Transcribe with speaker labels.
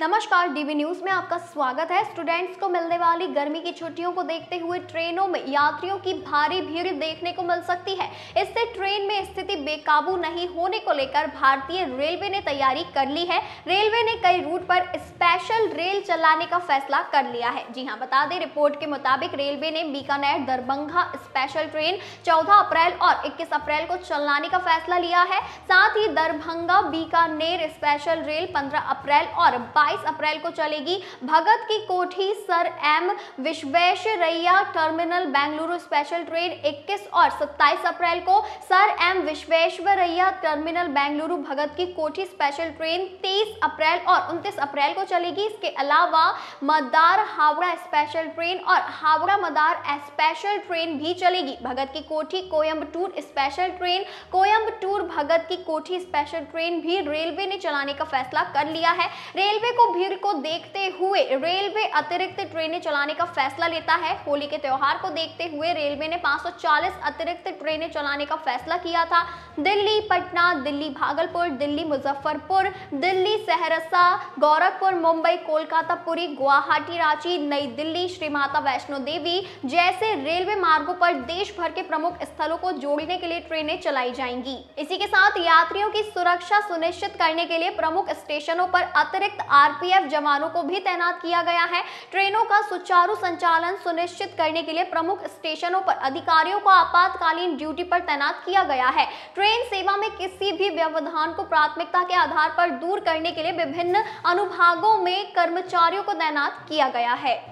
Speaker 1: नमस्कार DV news में आपका स्वागत है स्टूडेंट्स को मिलने वाली गर्मी की छुट्टियों को देखते हुए ट्रेनों में यात्रियों की भारी भीड़ देखने को मिल सकती है इससे ट्रेन में स्थिति बेकाबू नहीं होने को लेकर भारतीय रेलवे ने तैयारी कर ली है रेलवे ने कई रूट पर स्पेशल रेल चलाने का फैसला कर लिया है जी हाँ बता दें रिपोर्ट के मुताबिक रेलवे ने बीकानेर दरभंगा स्पेशल ट्रेन चौदह अप्रैल और इक्कीस अप्रैल को चलाने का फैसला लिया है साथ ही दरभंगा बीकानेर स्पेशल रेल पंद्रह अप्रैल और 22 अप्रैल को चलेगी Bhagat ki Kothi sir M Visvesvaraya terminal Bengaluru special train 21 और 27 अप्रैल को sir M Visvesvaraya terminal Bengaluru Bhagat ki Kothi special train 23 अप्रैल और 29 अप्रैल को चलेगी इसके अलावा मदार हावड़ा स्पेशल ट्रेन और हावड़ा मदार स्पेशल ट्रेन भी चलेगी Bhagat ki Kothi Coimbatore special train Coimbatore Bhagat ki Kothi special train भी रेलवे ने चलाने का फैसला कर लिया है रेलवे रेलवे को भीड़ को देखते हुए रेलवे अतिरिक्त ट्रेनें चलाने का फैसला लेता है होली के त्यौहार को देखते हुए रेलवे ने 540 अतिरिक्त ट्रेनें चलाने का फैसला किया था दिल्ली पटना दिल्ली भागलपुर दिल्ली मुजफ्फरपुर दिल्ली सहरसा गोरखपुर मुंबई कोलकाता पुरी गुवाहाटी रांची नई दिल्ली श्री माता वैष्णो देवी जैसे रेलवे मार्गो पर देश भर के प्रमुख स्थलों को जोड़ने के लिए ट्रेनें चलाई जाएंगी इसी के साथ यात्रियों की सुरक्षा सुनिश्चित करने के लिए प्रमुख स्टेशनों पर अतिरिक्त आरपीएफ जवानों को भी तैनात किया गया है ट्रेनों का सुचारू संचालन सुनिश्चित करने के लिए प्रमुख स्टेशनों पर अधिकारियों को आपातकालीन ड्यूटी पर तैनात किया गया है ट्रेन सेवा में किसी भी व्यवधान को प्राथमिकता के आधार पर दूर करने के लिए विभिन्न अनुभागों में कर्मचारियों को तैनात किया गया है